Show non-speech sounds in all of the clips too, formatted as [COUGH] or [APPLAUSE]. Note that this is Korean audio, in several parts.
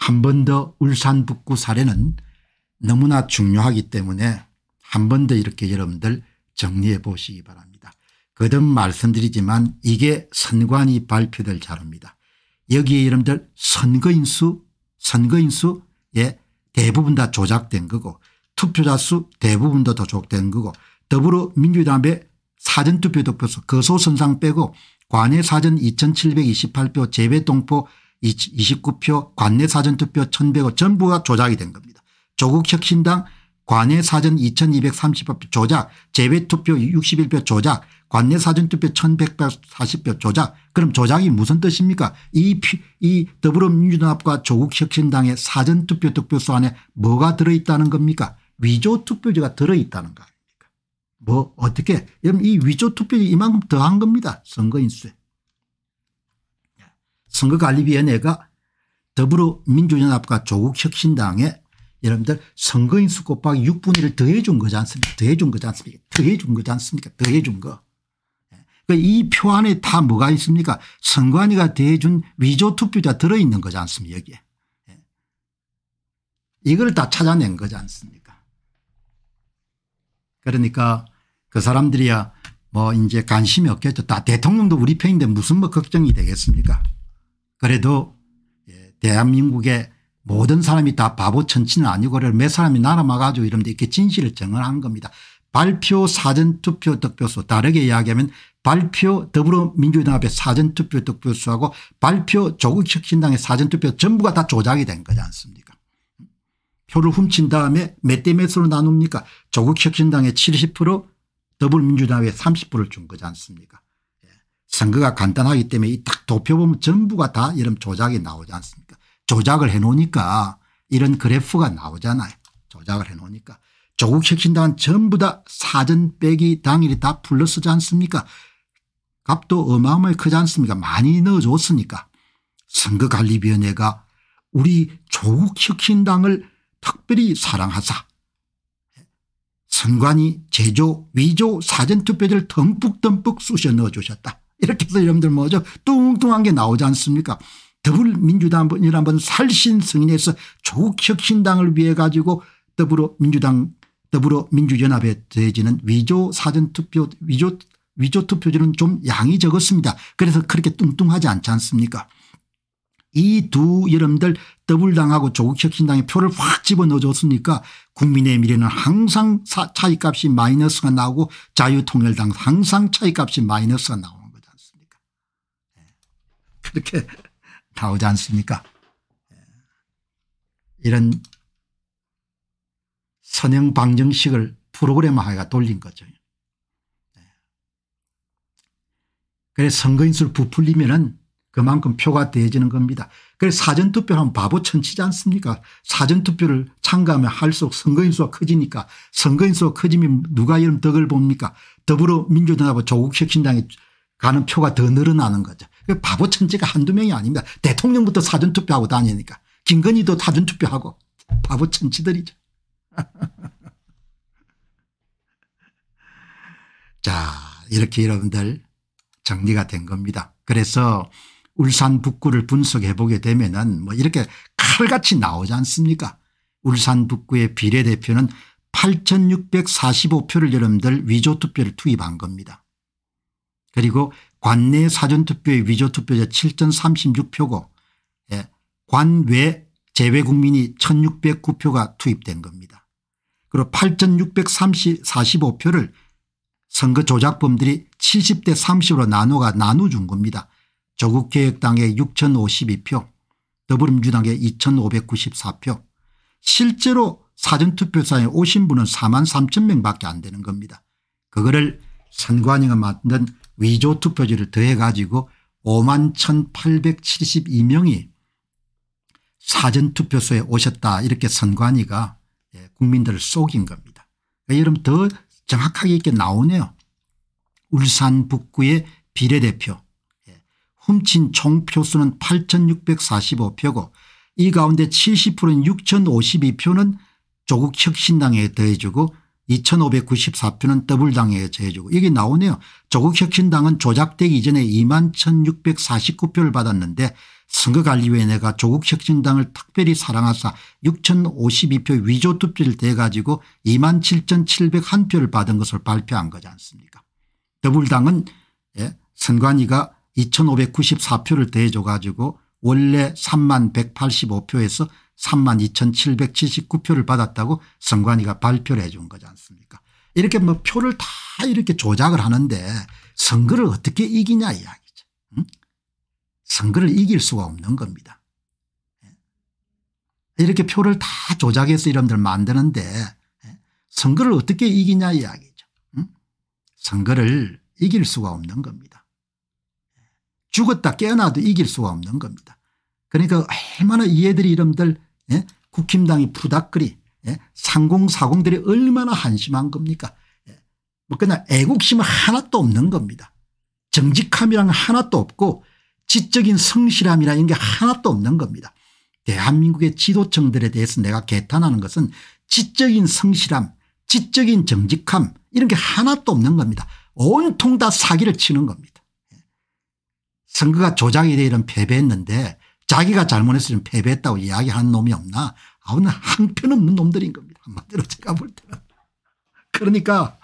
한 번 더 울산 북구 사례는 너무나 중요하기 때문에 한 번 더 이렇게 여러분들 정리해 보시기 바랍니다. 거듭 말씀드리지만 이게 선관위 발표될 자료입니다. 여기에 여러분들 선거인수 선거인수 예 대부분 다 조작된 거고 투표자 수 대부분 다 조작된 거고 더불어민주당의 사전투표 득표수 거소선상 빼고 관외사전 2728표 재외동포 29표 관내 사전투표 1105 0 전부가 조작이 된 겁니다. 조국혁신당 관내 사전 2230표 조작 재외투표 61표 조작 관내 사전투표 1140표 조작 그럼 조작이 무슨 뜻입니까 이, 이 더불어민주당과 조국혁신당의 사전투표 득표수 안에 뭐가 들어있다는 겁니까 위조투표지가 들어있다는 거 아닙니까 뭐 어떻게 이 위조투표지 이만큼 더한 겁니다 선거인수에 선거관리위원회가 더불어민주연합과 조국혁신당에 여러분들 선거인 수 곱하기 6분의 1을 더해 준 거지 않습니까 더해 준 거지 않습니까 더해 준 거지 않습니까 더해 준 거. 그러니까 이표 안에 다 뭐가 있습니까 선관위가 더해 준 위조 투표자 들어있는 거지 않습니까 여기에. 예. 이걸 다 찾아낸 거지 않습니까 그러니까 그 사람들이야 뭐 이제 관심이 없겠죠. 다 대통령도 우리 편인데 무슨 뭐 걱정이 되겠습니까 그래도 예, 대한민국의 모든 사람이 다 바보 천치는 아니고 몇 사람이 날아마가지고 이런데 이렇게 진실을 증언한 겁니다. 발표 사전투표 득표수 다르게 이야기하면 발표 더불어민주당의 사전투표 득표수하고 발표 조국혁신당의 사전투표 전부가 다 조작이 된 거지 않습니까 표를 훔친 다음에 몇 대 몇으로 나눕니까 조국혁신당의 70% 더불어민주당의 30%를 준 거지 않습니까 선거가 간단하기 때문에 이딱 도표 보면 전부가 다 이런 조작이 나오지 않습니까 조작을 해놓으니까 이런 그래프가 나오잖아요. 조작을 해놓으니까. 조국 혁신당은 전부 다 사전 빼기 당일이 다 플러스지 않습니까 값도 어마어마히 크지 않습니까 많이 넣어줬으니까 선거관리위원회가 우리 조국 혁신당을 특별히 사랑하사 선관위 제조 위조 사전투표제를 듬뿍듬뿍 쑤셔 넣어주셨다. 이렇게 해서 여러분들 뭐죠 뚱뚱한 게 나오지 않습니까 더불민주당이라번 살신 승인해서 조국 혁신당을 위해 가지고 더불어민주당 더불어민주연합에 더해지는 위조 사전투표 위조 위조 투표지는 좀 양이 적었습니다. 그래서 그렇게 뚱뚱하지 않지 않습니까 이 두 여러분들 더불당하고 조국혁신당의 표를 확 집어넣어줬으니까 국민의 미래는 항상 차이값이 마이너스가 나오고 자유통일당 항상 차이값이 마이너스가 나옵니다. 그렇게 [LAUGHS] 나오지 않습니까 예. 이런 선형 방정식을 프로그램화가 돌린 거죠. 예. 그래서 선거인수를 부풀리면은 그만큼 표가 대해지는 겁니다. 그래서 사전투표하면 바보천 치지 않습니까 사전투표를 참가하면 할수록 선거인수가 커지니까 선거인수가 커지면 누가 이런 덕을 봅니까 더불어민주당하고 조국혁신당이 가는 표가 더 늘어나는 거죠. 그 바보 천지가 한두 명이 아닙니다. 대통령부터 사전투표하고 다니니까. 김건희도 사전투표하고 바보 천지들이죠자 [LAUGHS] 이렇게 여러분들 정리가 된 겁니다. 그래서 울산 북구를 분석해 보게 되면 은뭐 이렇게 칼같이 나오지 않습니까 울산 북구의 비례대표는 8645표를 여러분들 위조투표를 투입한 겁니다. 그리고 관내 사전투표의 위조투표자 7,036표고 예, 관외 재외국민이 1,609표가 투입된 겁니다. 그리고 8,645표를 선거 조작범들이 70대 30으로 나누가 나눠준 겁니다. 조국계획당의 6,052표 더불어민주당의 2,594표 실제로 사전투표사에 오신 분은 4만 3천 명밖에 안 되는 겁니다. 그거를 선관위가 만든 위조 투표지를 더해 가지고 5만 1872명이 사전투표소에 오셨다 이렇게 선관위가 예, 국민들을 속인 겁니다. 여러분 그 더 정확하게 이렇게 나오네요. 울산 북구의 비례대표 예, 훔친 총표수는 8645표고 이 가운데 70%인 6052표는 조국혁신당에 더해주고 2594표는 더블당해제 해주고 여기 나오네요. 조국혁신당은 조작되기 전에 2만 1649표를 받았는데 선거관리위원회가 조국혁신당을 특별히 사랑하사 6052표 위조투표를 대가지고 2만 7701표를 받은 것을 발표한 거지 않습니까 더불당은 예, 선관위가 2594표를 대줘 가지고 원래 3만 185표에서 32,779표를 받았다고 선관위가 발표를 해준 거지 않습니까 이렇게 뭐 표를 다 이렇게 조작을 하는데 선거를 어떻게 이기냐 이야기죠. 응? 선거를 이길 수가 없는 겁니다. 예. 이렇게 표를 다 조작해서 이런들 만드는데 예. 선거를 어떻게 이기냐 이야기죠. 응? 선거를 이길 수가 없는 겁니다. 예. 죽었다 깨어나도 이길 수가 없는 겁니다. 그러니까 얼마나 이 애들이 이름들 예? 국힘당이 부닥거리 예? 상공사공들이 얼마나 한심한 겁니까 예? 뭐 그냥 애국심 하나도 없는 겁니다. 정직함이란 하나도 없고 지적인 성실함이라는 게 하나도 없는 겁니다. 대한민국의 지도층들에 대해서 내가 개탄하는 것은 지적인 성실함 지적인 정직함 이런 게 하나도 없는 겁니다. 온통 다 사기를 치는 겁니다. 예? 선거가 조작에 대해 이런 패배했는데 자기가 잘못했으면 패배했다고 이야기한 놈이 없나 아우는 한편없는 놈들인 겁니다. 한마디로 제가 볼 때는. 그러니까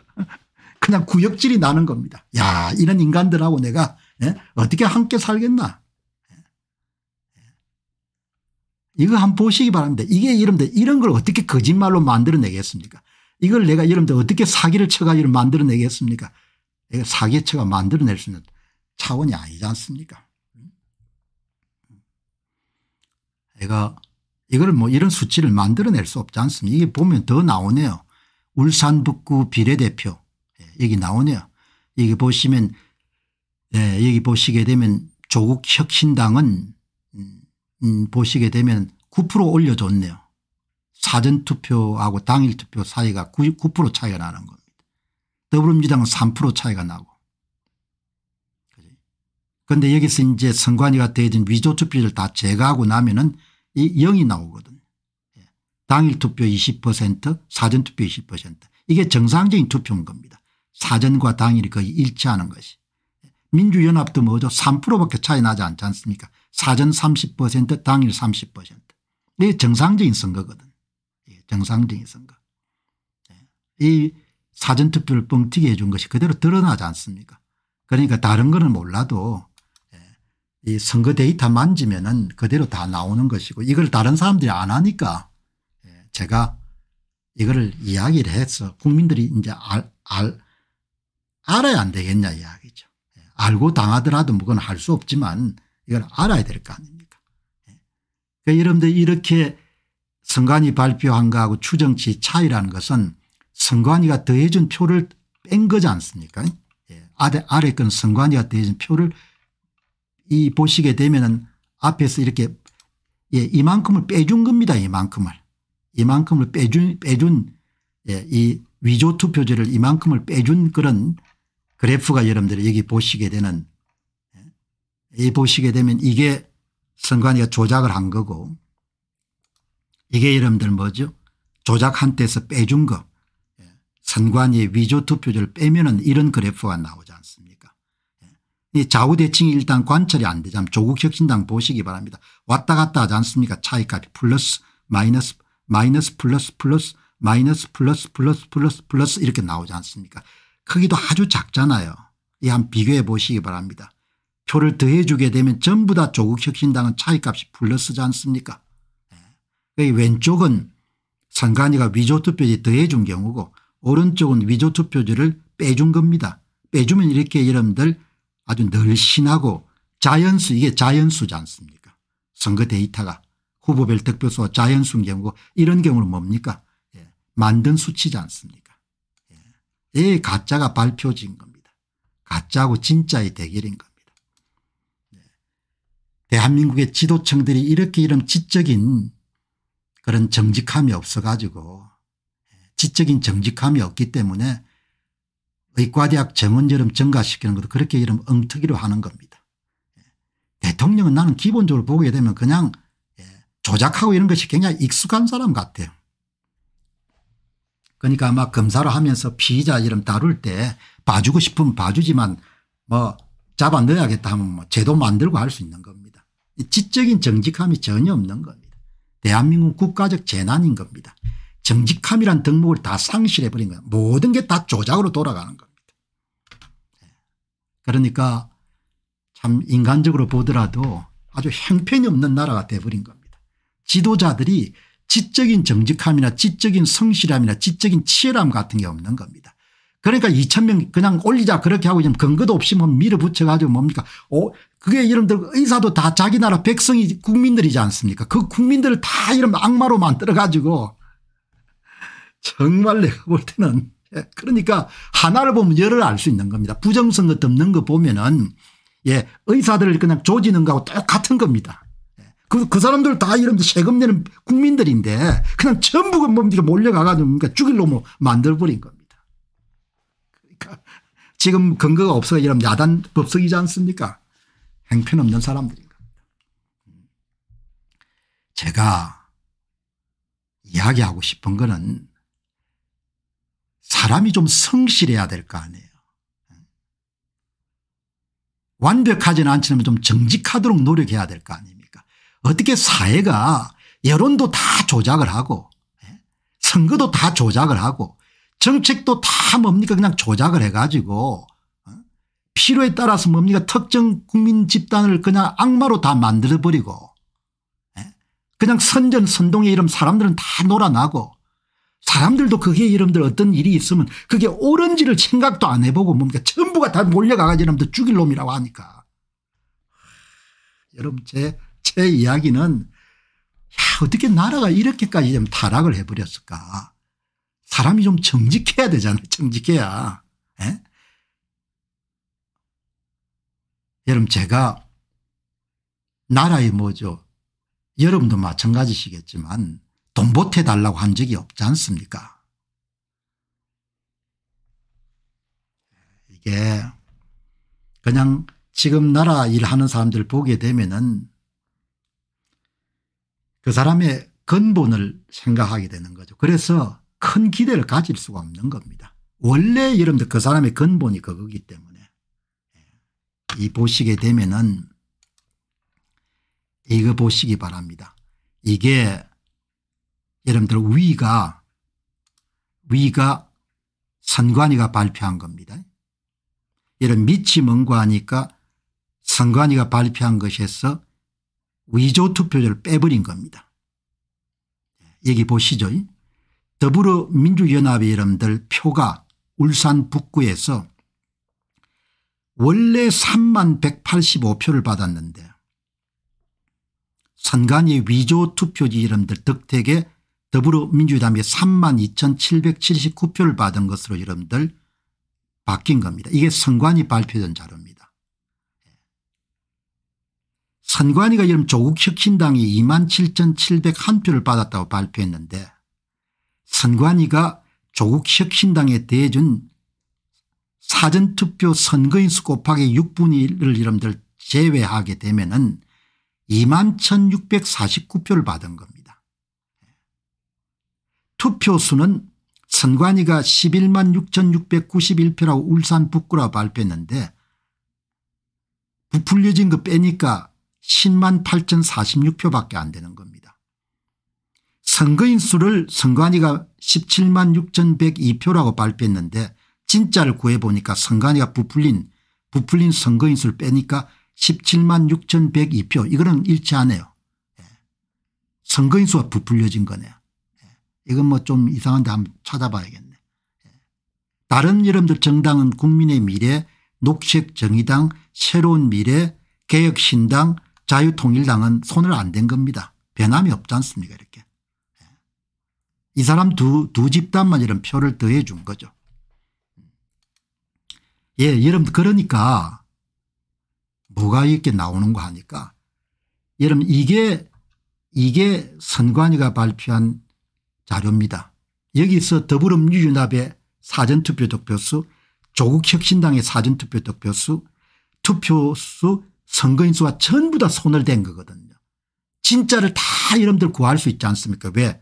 그냥 구역질이 나는 겁니다. 야 이런 인간들하고 내가 예? 어떻게 함께 살겠나. 예? 예? 이거 한번 보시기 바랍니다. 이게 여러분 이런 걸 어떻게 거짓말로 만들어내겠습니까 이걸 내가 여러분들 어떻게 사기를 쳐가 지고 만들어내겠습니까 사기쳐가 만들어낼 수 있는 차원이 아니지 않습니까 애가 이걸 뭐 이런 수치를 만들어낼 수 없지 않습니까 이게 보면 더 나오네요. 울산 북구 비례대표 예, 여기 나오네요. 여기 보시면 예, 여기 보시게 되면 조국 혁신당은 음, 음, 보시게 되면 9% 올려줬네요. 사전투표하고 당일투표 사이가 9% 차이가 나는 겁니다. 더불어민주당은 3% 차이가 나고 그런데 여기서 이제 선관위가 되어진 위조투표를 다 제거하고 나면은 이 0이 나오거든. 예. 당일 투표 20% 사전투표 20% 이게 정상적인 투표인 겁니다. 사전과 당일이 거의 일치하는 것이. 민주연합도 뭐죠 3%밖에 차이 나지 않지 않습니까 사전 30% 당일 30% 이게 정상적인 선거거든. 정상적인 선거. 예. 이 사전투표를 뻥튀기 해준 것이 그대로 드러나지 않습니까 그러니까 다른 거는 몰라도 이 선거 데이터 만지면은 그대로 다 나오는 것이고 이걸 다른 사람들이 안 하니까 예, 제가 이거를 이야기를 해서 국민들이 이제 알, 알, 알아야 안 되겠냐 이야기죠. 예, 알고 당하더라도 뭐 그건 할 수 없지만 이걸 알아야 될 거 아닙니까. 그러니까 여러분들 이렇게 선관위 발표한 거하고 추정치 차이라는 것은 선관위가 더해준 표를 뺀 거지 않습니까 아래, 아래 건 선관위가 더해준 표를 이 보시게 되면은 앞에서 이렇게 예, 이만큼을 빼준 겁니다. 이만큼을. 이만큼을 빼준, 빼준, 예, 이 위조 투표제를 이만큼을 빼준 그런 그래프가 여러분들이 여기 보시게 되는 예, 이 보시게 되면 이게 선관위가 조작을 한 거고 이게 여러분들 뭐죠 조작한 때에서 빼준 거 예, 선관위의 위조 투표제를 빼면 은 이런 그래프가 나오지 않습니까 이 좌우대칭이 일단 관철이 안 되자면 조국 혁신당 보시기 바랍니다. 왔다 갔다 하지 않습니까 차이값이 플러스 마이너스 마이너스 플러스 플러스 마이너스 플러스 플러스 플러스 플러스 이렇게 나오지 않습니까 크기도 아주 작잖아요. 이 한 비교해 보시기 바랍니다. 표를 더해 주게 되면 전부 다 조국 혁신당은 차이값이 플러스지 않습니까 네. 왼쪽은 선관위가 위조투표지 더해 준 경우고 오른쪽은 위조투표지를 빼준 겁니다. 빼주면 이렇게 여러분들 아주 늘씬하고 자연수 이게 자연수지 않습니까 선거 데이터가 후보별 득표수와 자연수인 경우고 이런 경우는 뭡니까 예. 만든 수치지 않습니까 예. 이 가짜가 발표진 겁니다. 가짜하고 진짜의 대결인 겁니다. 예, 대한민국의 지도층들이 이렇게 이런 지적인 그런 정직함이 없어가지고 예, 지적인 정직함이 없기 때문에 의과대학 정원처럼 증가시키는 것도 그렇게 이름 엉터기로 하는 겁니다. 예. 대통령은 나는 기본적으로 보게 되면 그냥 예, 조작하고 이런 것이 굉장히 익숙한 사람 같아요. 그러니까 아마 검사를 하면서 피의자 이름 다룰 때 봐주고 싶으면 봐주지만 뭐 잡아 넣어야겠다 하면 뭐 제도 만들고 할 수 있는 겁니다. 지적인 정직함이 전혀 없는 겁니다. 대한민국 국가적 재난인 겁니다. 정직함이란 덕목을 다 상실해버린 거야 모든 게 다 조작으로 돌아가는 겁니다. 예. 그러니까 참 인간적으로 보더라도 아주 형편이 없는 나라가 돼버린 겁니다. 지도자들이 지적인 정직함이나 지적인 성실함이나 지적인 치열함 같은 게 없는 겁니다. 그러니까 2천명 그냥 올리자 그렇게 하고 지금 근거도 없이 뭐 밀어붙여 가지고 뭡니까 오 그게 여러분들 의사도 다 자기 나라 백성이 국민들이지 않습니까 그 국민들을 다 이런 악마로 만들어 가지고 정말 내가 볼 때는 예, 그러니까 하나를 보면 열을 알 수 있는 겁니다. 부정선거 덮는 거 보면은 예, 의사들을 그냥 조지는 거하고 똑같은 겁니다. 예, 그, 그 사람들 다 이런 세금 내는 국민들인데 그냥 전부가 뭡니까 그 몰려가가지고 그러니까 죽일 놈으로 만들어버린 겁니다. 그러니까 지금 근거가 없어요. 이런 야단 법석이지 않습니까? 행편없는 사람들인 겁니다. 제가 이야기하고 싶은 거는 사람이 좀 성실해야 될 거 아니에요. 완벽하지는 않지만 좀 정직하도록 노력해야 될 거 아닙니까 어떻게 사회가 여론도 다 조작을 하고 예? 선거도 다 조작을 하고 정책도 다 뭡니까 그냥 조작을 해가지고 어? 필요에 따라서 뭡니까 특정 국민 집단을 그냥 악마로 다 만들어버리고 예? 그냥 선전 선동의 이름 사람들은 다 놀아나고 사람들도 그게 여러분들 어떤 일이 있으면 그게 옳은지를 생각도 안 해보고 뭡니까 전부가 다 몰려가가지고 이놈들 죽일 놈이라고 하니까. 여러분 제, 제 이야기는 야 어떻게 나라가 이렇게까지 좀 타락을 해버렸을까. 사람이 좀 정직해야 되잖아요. 정직해야. 에? 예? 여러분 제가 나라의 뭐죠. 여러분도 마찬가지시겠지만 돈 보태달라고 한 적이 없지 않습니까 이게 그냥 지금 나라 일하는 사람들 보게 되면은 그 사람의 근본을 생각하게 되는 거죠. 그래서 큰 기대를 가질 수가 없는 겁니다. 원래 여러분들 그 사람의 근본이 그거기 때문에 예. 이 보시게 되면은 이거 보시기 바랍니다. 이게 여러분들 위가 위가 선관위가 발표한 겁니다. 이런 밑이 먼고 하니까 선관위가 발표한 것에서 위조 투표제를 빼버린 겁니다. 여기 보시죠. 더불어민주연합의 여러분들 표가 울산 북구에서 원래 3만 185표를 받았는데 선관위 위조 투표지 여러분들 덕택에 더불어민주당이 3만 2779표를 받은 것으로 여러분들 바뀐 겁니다. 이게 선관위 발표된 자료입니다. 예. 선관위가 여러분 조국 혁신당이 2만 7,701표를 받았다고 발표했는데 선관위가 조국 혁신당에 대해준 사전투표 선거인 수 곱하기 6분의 1을 여러분들 제외하게 되면 은 2만 1649표를 받은 겁니다. 투표수는 선관위가 11만 6691표라고 울산 북구라 발표했는데 부풀려진 거 빼니까 10만 8046표밖에 안 되는 겁니다. 선거인 수를 선관위가 17만 6102표라고 발표했는데 진짜를 구해보니까 선관위가 부풀린 부풀린 선거인 수를 빼니까 17만 6102표 이거는 일치하네요. 예. 선거인 수가 부풀려진 거네요. 이건 뭐 좀 이상한데 한번 찾아봐야겠네. 예. 다른 이름들 정당은 국민의 미래, 녹색정의당, 새로운 미래, 개혁신당, 자유통일당은 손을 안 댄 겁니다. 변함이 없지 않습니까 이렇게. 예. 이 사람 두, 두 집단만 이런 표를 더해 준 거죠. 예, 여러분 그러니까 뭐가 이렇게 나오는 거 하니까 여러분 이게 이게 선관위가 발표한 자료입니다. 여기서 더불어민주연합의 사전투표 득표수 조국혁신당의 사전투표 득표수 투표수 선거인수가 전부 다 손을 댄 거거든요. 진짜를 다 여러분들 구할 수 있지 않습니까 왜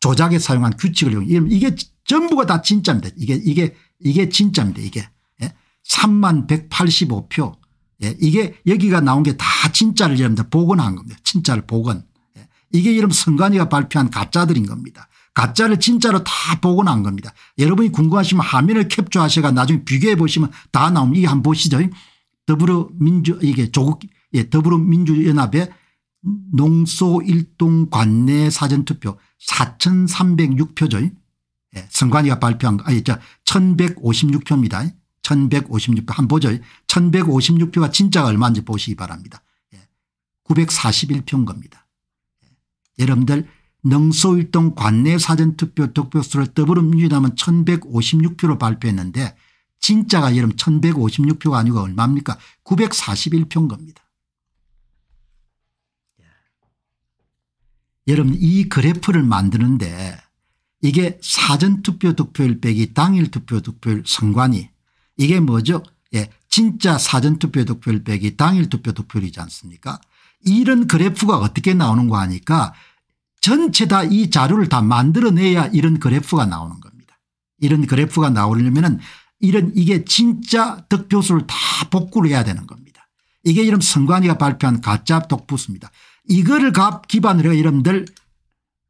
조작에 사용한 규칙을 이용 이게 전부가 다 진짜입니다. 이게 이게 이게 진짜입니다. 이게 3만 예? 185표 예? 이게 여기가 나온 게 다 진짜를 여러분들 복원한 겁니다. 진짜를 복원. 예? 이게 여러분 선관위가 발표한 가짜들인 겁니다. 가짜를 진짜로 다 복원한 겁니다. 여러분이 궁금하시면 화면을 캡처하셔가 나중에 비교해 보시면 다 나옵니다. 이게 한번 보시죠. 더불어민주 이게 조국 예, 더불어민주연합의 농소 일동 관내 사전투표 4,306표죠. 예, 선관위가 발표한 거 아니 저 1,156표입니다. 1,156표 한번 보죠. 1,156표가 진짜가 얼마인지 보시기 바랍니다. 예, 941표인 겁니다. 예, 여러분들 능소일동 관내 사전투표 득표수를 더불어민주당은 1156표로 발표했는데 진짜가 여름 1156표가 아니고 얼마입니까 941표인 겁니다. 예. 여러분 이 그래프를 만드는데 이게 사전투표 득표율 빼기 당일 투표 득표율 선관위 이게 뭐죠 예, 진짜 사전투표 득표율 빼기 당일 투표 득표율이지 않습니까 이런 그래프가 어떻게 나오는 거 하니까 전체 다 이 자료를 다 만들어내야 이런 그래프가 나오는 겁니다. 이런 그래프가 나오려면 이런 이게 진짜 득표수를 다 복구를 해야 되는 겁니다. 이게 이런 선관위가 발표한 가짜 독부수입니다. 이거를 기반으로 여러분들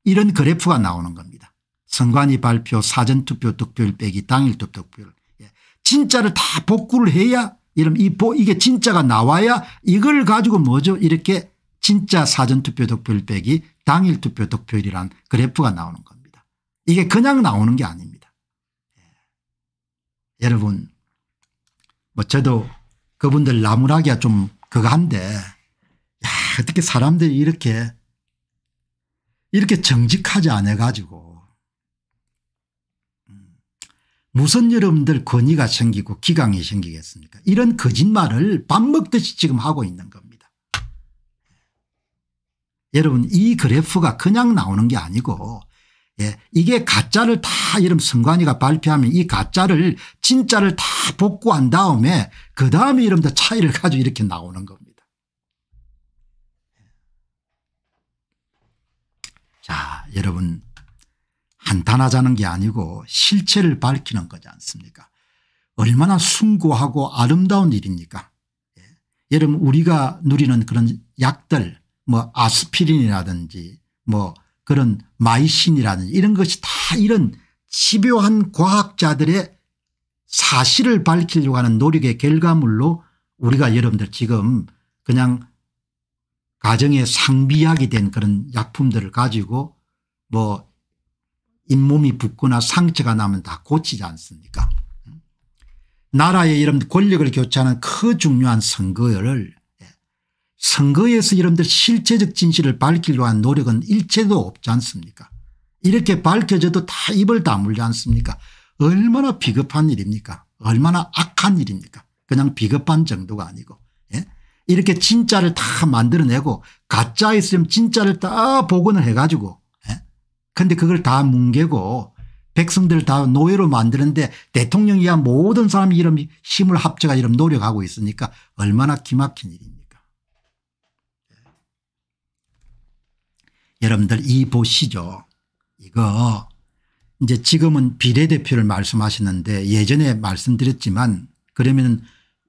이런 그래프가 나오는 겁니다. 선관위 발표 사전투표 득표율 빼기 당일 투표 득표율 예. 진짜를 다 복구를 해야 이런 이 보, 이게 진짜가 나와야 이걸 가지고 뭐죠 이렇게 진짜 사전투표 득표율 빼기 당일 투표 득표율이란 그래프가 나오는 겁니다. 이게 그냥 나오는 게 아닙니다. 예. 여러분 뭐 저도 그분들 나무라기가 좀 그거 한데 야 어떻게 사람들이 이렇게 이렇게 정직하지 않아 가지고 음, 무슨 여러분들 권위가 생기고 기강이 생기겠습니까 이런 거짓말을 밥 먹듯이 지금 하고 있는 겁니다. 여러분 이 그래프가 그냥 나오는 게 아니고 예, 이게 가짜를 다 이름 선관위가 발표하면 이 가짜를 진짜를 다 복구한 다음에 그 다음에 이름 더 차이를 가지고 이렇게 나오는 겁니다. 자 여러분 한탄하자는 게 아니고 실체를 밝히는 거지 않습니까 얼마나 숭고하고 아름다운 일입니까 예. 여러분 우리가 누리는 그런 약들 뭐 아스피린이라든지 뭐 그런 마이신이라든지 이런 것이 다 이런 집요한 과학자들의 사실을 밝히려고 하는 노력의 결과물로 우리가 여러분들 지금 그냥 가정에 상비약이 된 그런 약품들을 가지고 뭐 잇몸이 붓거나 상처가 나면 다 고치지 않습니까 나라의 여 이런 권력을 교체하는 그 중요한 선거를 선거에서 여러분들 실체적 진실을 밝히려 한 노력은 일체도 없지 않습니까 이렇게 밝혀져도 다 입을 다물지 않습니까 얼마나 비겁한 일입니까 얼마나 악한 일입니까 그냥 비겁한 정도가 아니고 예? 이렇게 진짜를 다 만들어내고 가짜 있으면 진짜를 다 복원을 해가지고 그런데 예? 그걸 다 뭉개고 백성들 다 노예로 만드는데 대통령이야 모든 사람이 이런 힘을 합쳐가 이런 노력하고 있으니까 얼마나 기막힌 일입니까 여러분들 이 보시죠. 이거 이제 지금은 비례대표를 말씀하시는데 예전에 말씀드렸지만 그러면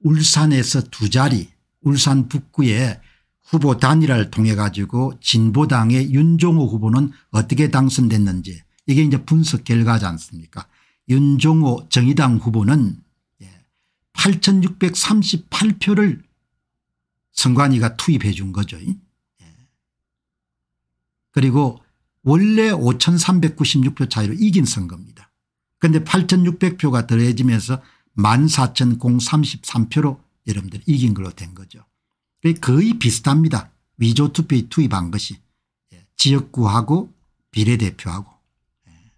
울산에서 두 자리 울산 북구에 후보 단일화를 통해 가지고 진보당의 윤종호 후보는 어떻게 당선됐는지 이게 이제 분석 결과지 않습니까 윤종호 정의당 후보는 8638표를 예, 선관위가 투입해 준 거죠. 그리고 원래 5396표 차이로 이긴 선거입니다. 그런데 8600표가 더해지면서 14033표로 여러분들 이긴 걸로 된 거죠. 거의 비슷합니다. 위조투표에 투입한 것이 예, 지역구하고 비례대표하고 예.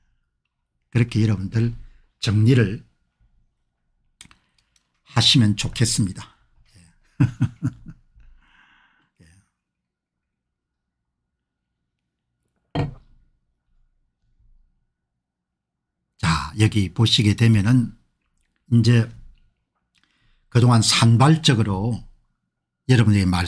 그렇게 여러분들 정리를 하시면 좋겠습니다. 예. [LAUGHS] 여기 보시게 되면은 이제 그동안 산발적으로 여러분에게 말